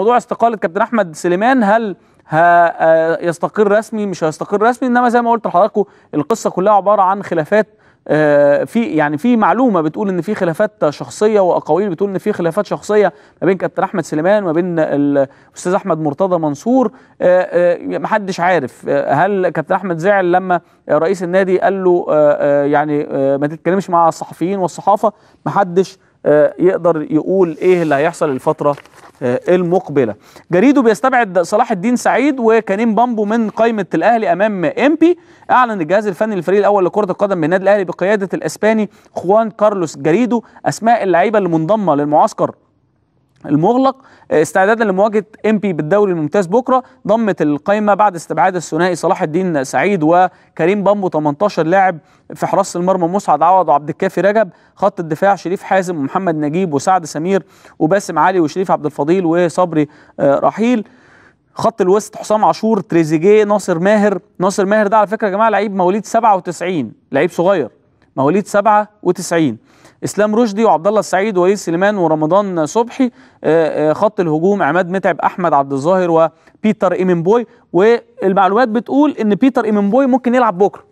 موضوع استقاله كابتن احمد سليمان هل آه، يستقر رسمي مش هيستقر رسمي انما زي ما قلت لحضراتكم القصه كلها عباره عن خلافات آه، في يعني في معلومه بتقول ان في خلافات شخصيه واقاويل بتقول ان في خلافات شخصيه ما بين كابتن احمد سليمان وما بين الاستاذ احمد مرتضى منصور آه، محدش عارف هل كابتن احمد زعل لما رئيس النادي قال له يعني ما تتكلمش مع الصحفيين والصحافه محدش آه، يقدر يقول ايه اللي هيحصل الفتره آه، المقبله جريده بيستبعد صلاح الدين سعيد وكريم بامبو من قائمه الاهلي امام امبي اعلن الجهاز الفني للفريق الاول لكره القدم بالنادي الاهلي بقياده الاسباني خوان كارلوس جريدو اسماء اللعيبه اللي منضمه للمعسكر المغلق آه، استعدادا لمواجهه بي بالدوري الممتاز بكره ضمت القائمه بعد استبعاد الثنائي صلاح الدين سعيد وكريم بامبو 18 لاعب في حراسه المرمى مسعد عوض وعبد الكافي رجب خط الدفاع شريف حازم ومحمد نجيب وسعد سمير وباسم علي وشريف عبد الفضيل وصبري آه، رحيل خط الوسط حسام عاشور تريزيجيه ناصر ماهر ناصر ماهر ده على فكره يا جماعه لعيب مواليد 97 لعيب صغير مواليد 97 اسلام رشدي وعبد الله السعيد وليد سليمان ورمضان صبحي آه، آه، خط الهجوم عماد متعب احمد عبد الظاهر وبيتر ايمن بوي والمعلومات بتقول ان بيتر ايمن بوي ممكن يلعب بكره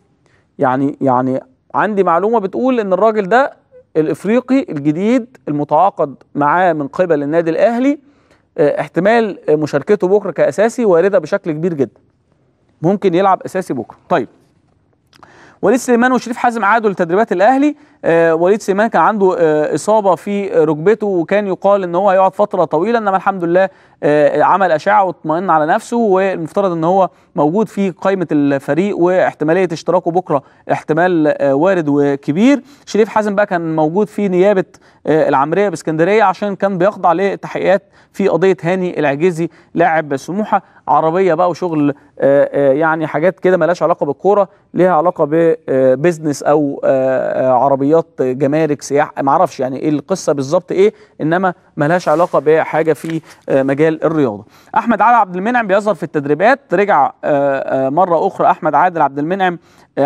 يعني يعني عندي معلومه بتقول ان الراجل ده الافريقي الجديد المتعاقد معاه من قبل النادي الاهلي آه، احتمال مشاركته بكره كاساسي وارده بشكل كبير جدا ممكن يلعب اساسي بكره طيب سليمان وشريف حازم عادوا لتدريبات الاهلي آه، وليد سليمان كان عنده آه، اصابه في ركبته وكان يقال ان هو هيقعد فتره طويله انما الحمد لله آه، عمل اشعه واطمئن على نفسه والمفترض ان هو موجود في قائمه الفريق واحتماليه اشتراكه بكره احتمال وارد وكبير شريف حازم بقى كان موجود في نيابه العمريه باسكندريه عشان كان بيخضع لتحقيقات في قضيه هاني العجيزي لاعب سموحه عربيه بقى وشغل يعني حاجات كده ملهاش علاقه بالكوره ليها علاقه ببزنس او عربيات عربيات جمارك سياح ما اعرفش يعني ايه القصه بالظبط ايه انما ملهاش علاقه بحاجه في آه، مجال الرياضه احمد عادل عبد المنعم بيظهر في التدريبات رجع آه، آه، مره اخرى احمد عادل عبد المنعم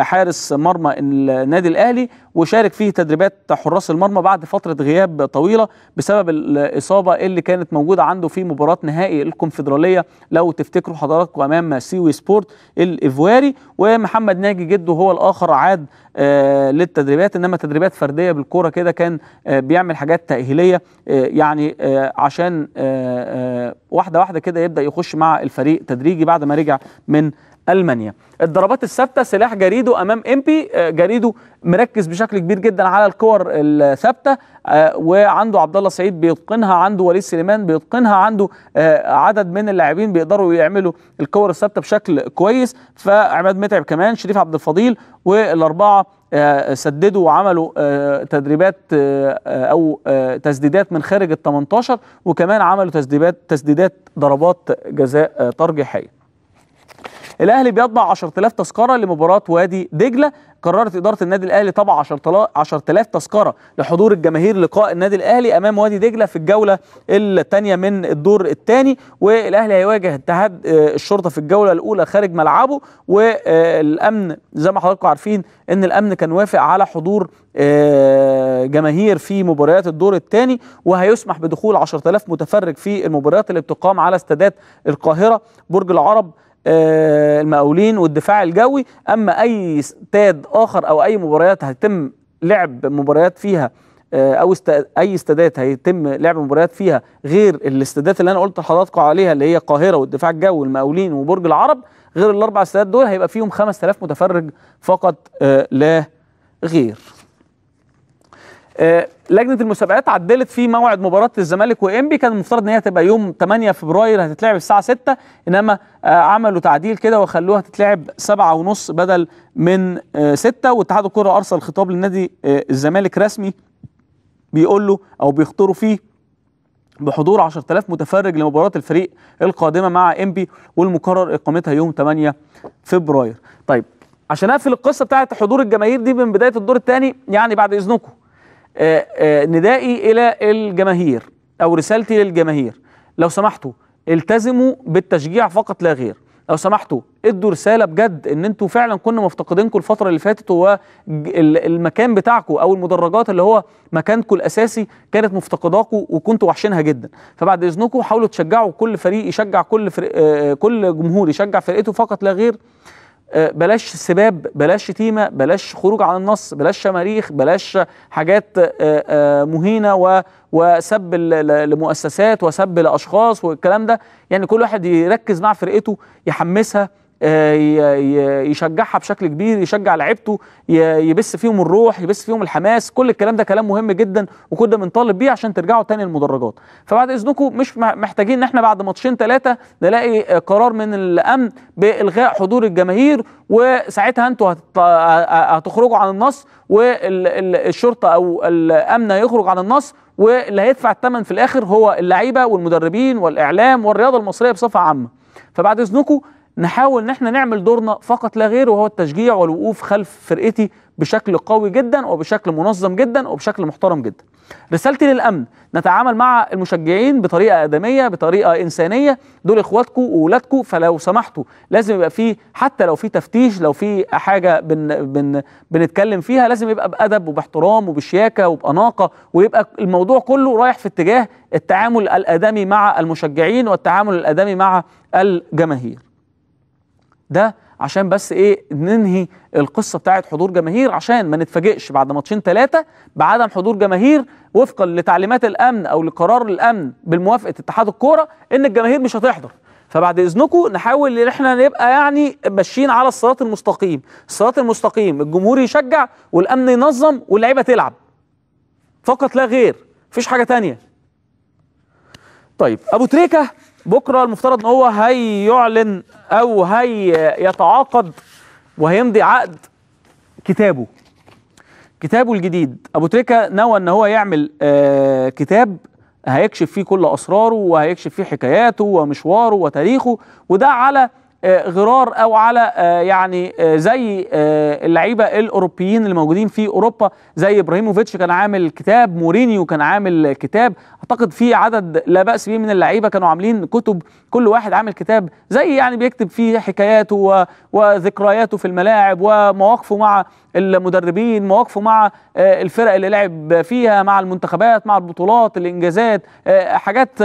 حارس مرمى النادي الاهلي وشارك فيه تدريبات حراس المرمى بعد فتره غياب طويله بسبب الاصابه اللي كانت موجوده عنده في مباراه نهائي الكونفدراليه لو تفتكروا حضراتكم امام سيوي سبورت الايفواري ومحمد ناجي جده هو الاخر عاد آه، للتدريبات انما تدريبات فرديه بالكوره كده كان آه، بيعمل حاجات تاهيليه آه، يعني عشان واحده واحده كده يبدا يخش مع الفريق تدريجي بعد ما رجع من المانيا الضربات الثابته سلاح جريدو امام امبي آه، جريدو مركز بشكل كبير جدا على الكور الثابته آه، وعنده عبد الله سعيد بيتقنها عنده وليد سليمان بيتقنها عنده آه، عدد من اللاعبين بيقدروا يعملوا الكور الثابته بشكل كويس فعماد متعب كمان شريف عبد الفضيل والاربعه سددوا وعملوا تدريبات او تسديدات من خارج ال 18 وكمان عملوا تسديدات تسديدات ضربات جزاء ترجيحيه الاهلي بيطبع 10000 تذكره لمباراه وادي دجله قررت اداره النادي الاهلي طبع 10000 تذكره لحضور الجماهير لقاء النادي الاهلي امام وادي دجله في الجوله الثانيه من الدور الثاني والاهلي هيواجه اتحاد آه، الشرطه في الجوله الاولى خارج ملعبه والامن زي ما حضراتكم عارفين ان الامن كان وافق على حضور آه، جماهير في مباريات الدور الثاني وهيسمح بدخول 10000 متفرج في المباريات اللي بتقام على استادات القاهره برج العرب آه، المقاولين والدفاع الجوي اما اي استاد اخر او اي مباريات هيتم لعب مباريات فيها آه، او اي استادات هيتم لعب مباريات فيها غير الاستادات اللي انا قلت لحضراتكم عليها اللي هي القاهره والدفاع الجوي والمقاولين وبرج العرب غير الاربع استادات دول هيبقى فيهم 5000 متفرج فقط آه، لا غير آه، لجنه المسابقات عدلت في موعد مباراه الزمالك وانبي كان المفترض ان هي تبقى يوم 8 فبراير هتتلعب الساعه 6 انما آه، عملوا تعديل كده وخلوها تتلعب 7 ونص بدل من 6 آه، واتحاد الكره ارسل خطاب للنادي الزمالك رسمي بيقول له او بيخطروا فيه بحضور 10000 متفرج لمباراه الفريق القادمه مع انبي والمقرر اقامتها يوم 8 فبراير طيب عشان اقفل القصه بتاعه حضور الجماهير دي من بدايه الدور الثاني يعني بعد اذنكم آه، آه، ندائي الى الجماهير او رسالتي للجماهير لو سمحتوا التزموا بالتشجيع فقط لا غير لو سمحتوا ادوا رساله بجد ان انتوا فعلا كنا مفتقدينكم الفتره اللي فاتت هو المكان بتاعكم او المدرجات اللي هو مكانكم الاساسي كانت مفتقداكم وكنتوا وحشينها جدا فبعد اذنكم حاولوا تشجعوا كل فريق يشجع كل فريق آه، كل جمهور يشجع فرقته فقط لا غير آه، بلاش سباب بلاش شتيمه بلاش خروج عن النص بلاش شماريخ بلاش حاجات آه، آه، مهينه وسب لمؤسسات وسب لاشخاص والكلام ده يعني كل واحد يركز مع فرقته يحمسها آه، يشجعها بشكل كبير يشجع لعيبته يبث فيهم الروح يبث فيهم الحماس كل الكلام ده كلام مهم جدا وكنا بنطالب بيه عشان ترجعوا تاني المدرجات فبعد اذنكم مش محتاجين ان احنا بعد ماتشين ثلاثه نلاقي قرار من الامن بالغاء حضور الجماهير وساعتها انتوا هتخرجوا عن النص والشرطه او الامن هيخرج عن النص واللي هيدفع الثمن في الاخر هو اللعيبه والمدربين والاعلام والرياضه المصريه بصفه عامه فبعد اذنكم نحاول ان احنا نعمل دورنا فقط لا غير وهو التشجيع والوقوف خلف فرقتي بشكل قوي جدا وبشكل منظم جدا وبشكل محترم جدا. رسالتي للامن نتعامل مع المشجعين بطريقه ادميه بطريقه انسانيه دول اخواتكم واولادكم فلو سمحتوا لازم يبقى في حتى لو في تفتيش لو في حاجه بن بن بنتكلم فيها لازم يبقى بادب وباحترام وبشياكه وباناقه ويبقى الموضوع كله رايح في اتجاه التعامل الادمي مع المشجعين والتعامل الادمي مع الجماهير. ده عشان بس ايه ننهي القصه بتاعه حضور جماهير عشان ما نتفاجئش بعد ماتشين ثلاثه بعدم حضور جماهير وفقا لتعليمات الامن او لقرار الامن بالموافقه اتحاد الكوره ان الجماهير مش هتحضر فبعد اذنكم نحاول ان احنا نبقى يعني ماشيين على الصراط المستقيم الصراط المستقيم الجمهور يشجع والامن ينظم واللعيبه تلعب فقط لا غير مفيش حاجه تانية طيب ابو تريكه بكره المفترض ان هو هيعلن او هيتعاقد وهيمضي عقد كتابه كتابه الجديد ابو تريكه نوى ان هو يعمل آه كتاب هيكشف فيه كل اسراره وهيكشف فيه حكاياته ومشواره وتاريخه وده على آه، غرار او على آه، يعني آه، زي اللعيبه الاوروبيين اللي موجودين في اوروبا زي ابراهيموفيتش كان عامل كتاب مورينيو كان عامل كتاب اعتقد في عدد لا باس به من اللعيبه كانوا عاملين كتب كل واحد عامل كتاب زي يعني بيكتب فيه حكاياته وذكرياته في الملاعب ومواقفه مع المدربين مواقفه مع الفرق اللي لعب فيها مع المنتخبات مع البطولات الانجازات حاجات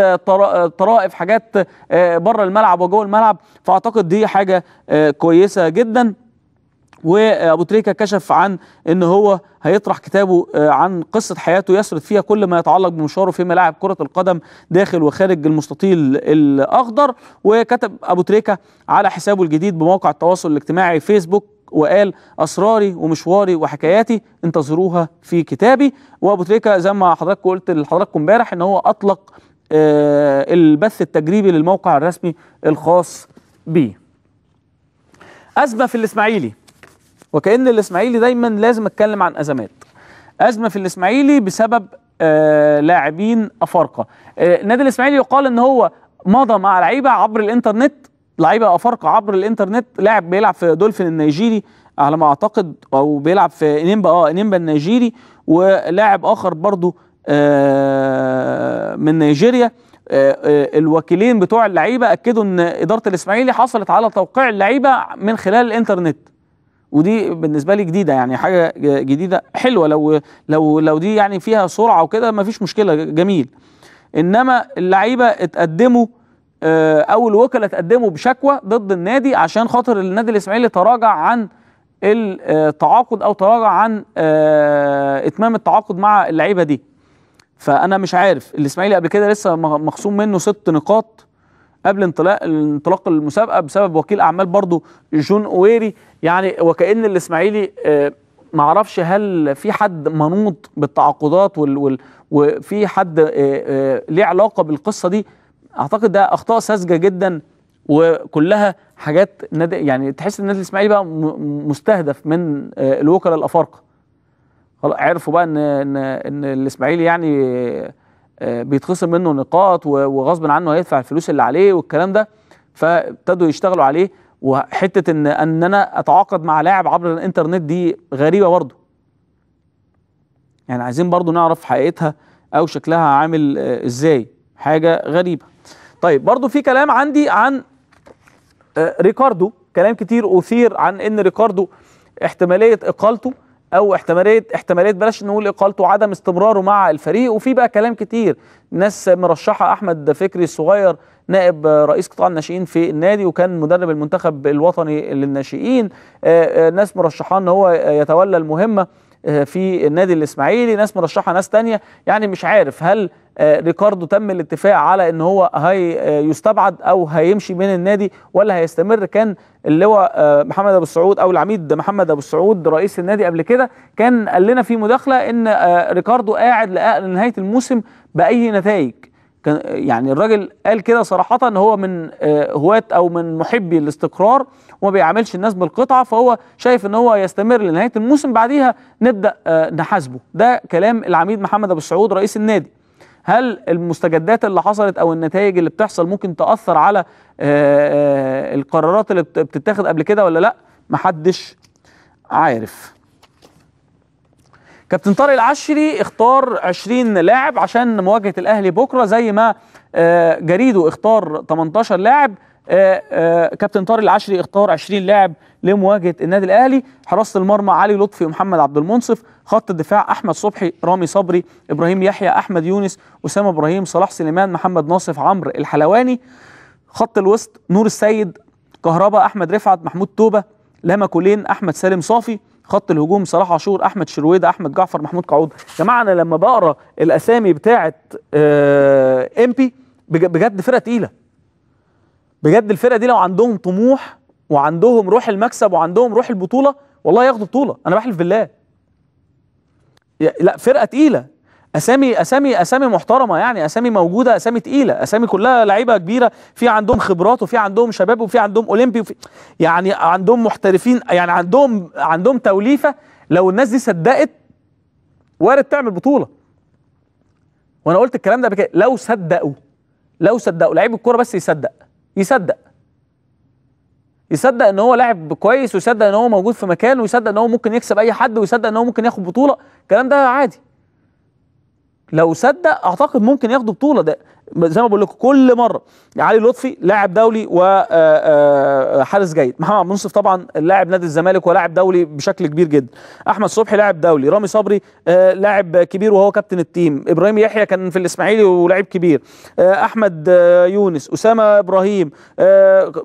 طرائف حاجات بره الملعب وجوه الملعب فاعتقد اعتقد دي حاجه آه، كويسه جدا وابو تريكه كشف عن ان هو هيطرح كتابه آه، عن قصه حياته يسرد فيها كل ما يتعلق بمشواره في ملاعب كره القدم داخل وخارج المستطيل الاخضر وكتب ابو تريكه على حسابه الجديد بموقع التواصل الاجتماعي فيسبوك وقال اسراري ومشواري وحكاياتي انتظروها في كتابي وابو تريكه زي ما حضراتكم قلت لحضراتكم امبارح ان هو اطلق آه، البث التجريبي للموقع الرسمي الخاص بي أزمة في الإسماعيلي وكأن الإسماعيلي دايما لازم أتكلم عن أزمات أزمة في الإسماعيلي بسبب آه، لاعبين أفارقة آه، نادي الإسماعيلي يقال إن هو مضى مع لعيبة عبر الإنترنت لعيبة أفارقة عبر الإنترنت لاعب بيلعب في دولفين النيجيري على ما أعتقد أو بيلعب في إنيمبا أه إنيمبا النيجيري ولاعب آخر برضه آه، من نيجيريا آه، آه، الوكيلين بتوع اللعيبه اكدوا ان اداره الاسماعيلي حصلت على توقيع اللعيبه من خلال الانترنت ودي بالنسبه لي جديده يعني حاجه جديده حلوه لو لو لو دي يعني فيها سرعه وكده مفيش مشكله جميل انما اللعيبه اتقدموا او الوكلاء اتقدموا بشكوى ضد النادي عشان خاطر النادي الاسماعيلي تراجع عن التعاقد او تراجع عن اتمام التعاقد مع اللعيبه دي فانا مش عارف الاسماعيلي قبل كده لسه مخصوم منه ست نقاط قبل انطلاق انطلاق المسابقه بسبب وكيل اعمال برضه جون اويري يعني وكان الاسماعيلي آه، ما اعرفش هل في حد منوط بالتعاقدات وفي حد آه، آه، ليه علاقه بالقصه دي اعتقد ده اخطاء ساذجه جدا وكلها حاجات يعني تحس ان النادي الاسماعيلي بقى مستهدف من الوكلاء الافارقه عرفوا بقى ان ان ان الاسماعيلي يعني آه، بيتخصم منه نقاط وغصب عنه هيدفع الفلوس اللي عليه والكلام ده فابتدوا يشتغلوا عليه وحته ان ان انا اتعاقد مع لاعب عبر الانترنت دي غريبه برضه يعني عايزين برضه نعرف حقيقتها او شكلها عامل آه، ازاي حاجه غريبه طيب برضه في كلام عندي عن آه، ريكاردو كلام كتير اثير عن ان ريكاردو احتماليه اقالته او احتماليه احتماليه بلاش نقول اقالته عدم استمراره مع الفريق وفي بقى كلام كتير ناس مرشحه احمد فكري الصغير نائب رئيس قطاع الناشئين في النادي وكان مدرب المنتخب الوطني للناشئين آه، آه، ناس مرشحان ان هو يتولى المهمه آه، في النادي الاسماعيلي ناس مرشحه ناس تانية يعني مش عارف هل آه، ريكاردو تم الاتفاق على ان هو هي آه، يستبعد او هيمشي من النادي ولا هيستمر كان اللواء محمد ابو السعود او العميد محمد ابو السعود رئيس النادي قبل كده كان قال لنا في مداخله ان ريكاردو قاعد لنهايه الموسم باي نتائج كان يعني الراجل قال كده صراحه ان هو من هواة او من محبي الاستقرار وما بيعاملش الناس بالقطعه فهو شايف ان هو يستمر لنهايه الموسم بعديها نبدا آه، نحاسبه ده كلام العميد محمد ابو السعود رئيس النادي هل المستجدات اللي حصلت او النتائج اللي بتحصل ممكن تاثر على آه، آه، القرارات اللي بتتاخد قبل كده ولا لا محدش عارف كابتن طارق العشري اختار 20 لاعب عشان مواجهه الاهلي بكره زي ما جريده اختار 18 لاعب آه، آه، كابتن طارق العشري اختار 20 لاعب لمواجهه النادي الاهلي حراسه المرمى علي لطفي ومحمد عبد المنصف خط الدفاع احمد صبحي رامي صبري ابراهيم يحيى احمد يونس اسامه ابراهيم صلاح سليمان محمد ناصف عمرو الحلواني خط الوسط نور السيد كهربا احمد رفعت محمود توبه لما كولين احمد سالم صافي خط الهجوم صلاح عاشور احمد شرويده احمد جعفر محمود قعود يا جماعه انا لما بقرا الاسامي بتاعه آه، بي بجد فرقه تقيله بجد الفرقه دي لو عندهم طموح وعندهم روح المكسب وعندهم روح البطوله والله ياخدوا بطوله انا بحلف بالله لا فرقه تقيله اسامي اسامي اسامي محترمه يعني اسامي موجوده اسامي تقيله اسامي كلها لعيبه كبيره في عندهم خبرات وفي عندهم شباب وفي عندهم اولمبي وفي يعني عندهم محترفين يعني عندهم عندهم توليفه لو الناس دي صدقت وارد تعمل بطوله وانا قلت الكلام ده بك... لو صدقوا لو صدقوا لعيب الكوره بس يصدق يصدق يصدق ان هو لاعب كويس ويصدق ان هو موجود في مكانه ويصدق ان هو ممكن يكسب اي حد ويصدق ان هو ممكن ياخد بطوله الكلام ده عادي لو صدق اعتقد ممكن ياخدوا بطوله ده زي ما بقول لكم كل مره علي لطفي لاعب دولي وحارس آه، آه، جيد محمد عبد المنصف طبعا لاعب نادي الزمالك ولاعب دولي بشكل كبير جدا احمد صبحي لاعب دولي رامي صبري آه، لاعب كبير وهو كابتن التيم ابراهيم يحيى كان في الاسماعيلي ولاعب كبير احمد يونس اسامه ابراهيم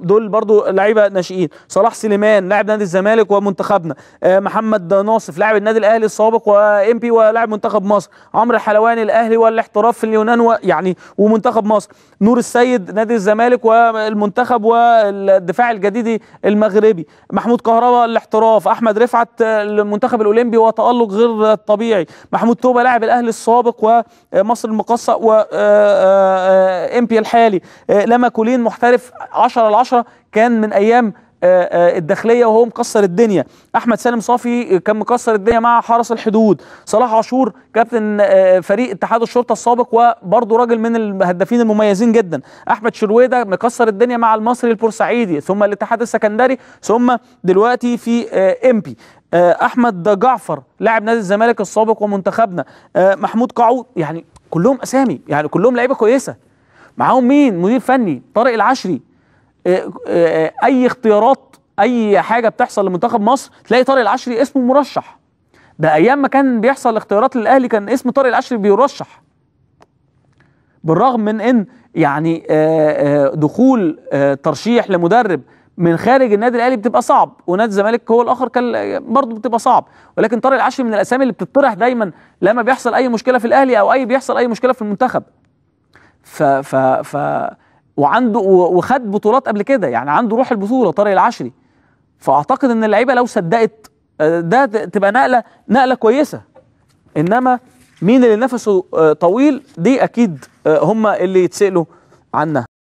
دول برضو لعيبه ناشئين صلاح سليمان لاعب نادي الزمالك ومنتخبنا محمد ناصف لاعب النادي الاهلي السابق وام بي ولاعب منتخب مصر عمرو حلواني الاهلي والاحتراف في اليونان يعني و ومنتخب مصر نور السيد نادي الزمالك والمنتخب والدفاع الجديدي المغربي محمود كهربا الاحتراف احمد رفعت المنتخب الاولمبي وتالق غير طبيعي محمود توبه لاعب الاهلي السابق ومصر المقصه آه، آه، آه، امبي الحالي لما كولين محترف 10 ل 10 كان من ايام آه، آه، الداخليه وهو مكسر الدنيا احمد سالم صافي كان مكسر الدنيا مع حرس الحدود صلاح عاشور كابتن آه، فريق اتحاد الشرطه السابق وبرضه راجل من الهدافين المميزين جدا احمد شرويده مكسر الدنيا مع المصري البورسعيدي ثم الاتحاد السكندري ثم دلوقتي في امبي احمد جعفر لاعب نادي الزمالك السابق ومنتخبنا محمود قعود يعني كلهم اسامي يعني كلهم لعيبه كويسه معاهم مين مدير فني طارق العشري آه، آه، اي اختيارات اي حاجه بتحصل لمنتخب مصر تلاقي طارق العشري اسمه مرشح ده ايام ما كان بيحصل اختيارات للاهلي كان اسم طارق العشري بيرشح بالرغم من ان يعني آه، دخول ترشيح لمدرب من خارج النادي الاهلي بتبقى صعب ونادي الزمالك هو الاخر كان برضه بتبقى صعب ولكن طارق العشري من الاسامي اللي بتطرح دايما لما بيحصل اي مشكله في الاهلي او اي بيحصل اي مشكله في المنتخب ف ف ف وعنده وخد بطولات قبل كده يعني عنده روح البطوله طارق العشري فاعتقد ان اللعيبه لو صدقت آه، ده تبقى نقله نقله كويسه انما مين اللي نفسه آه، طويل دي اكيد آه، هم اللي يتسالوا عنها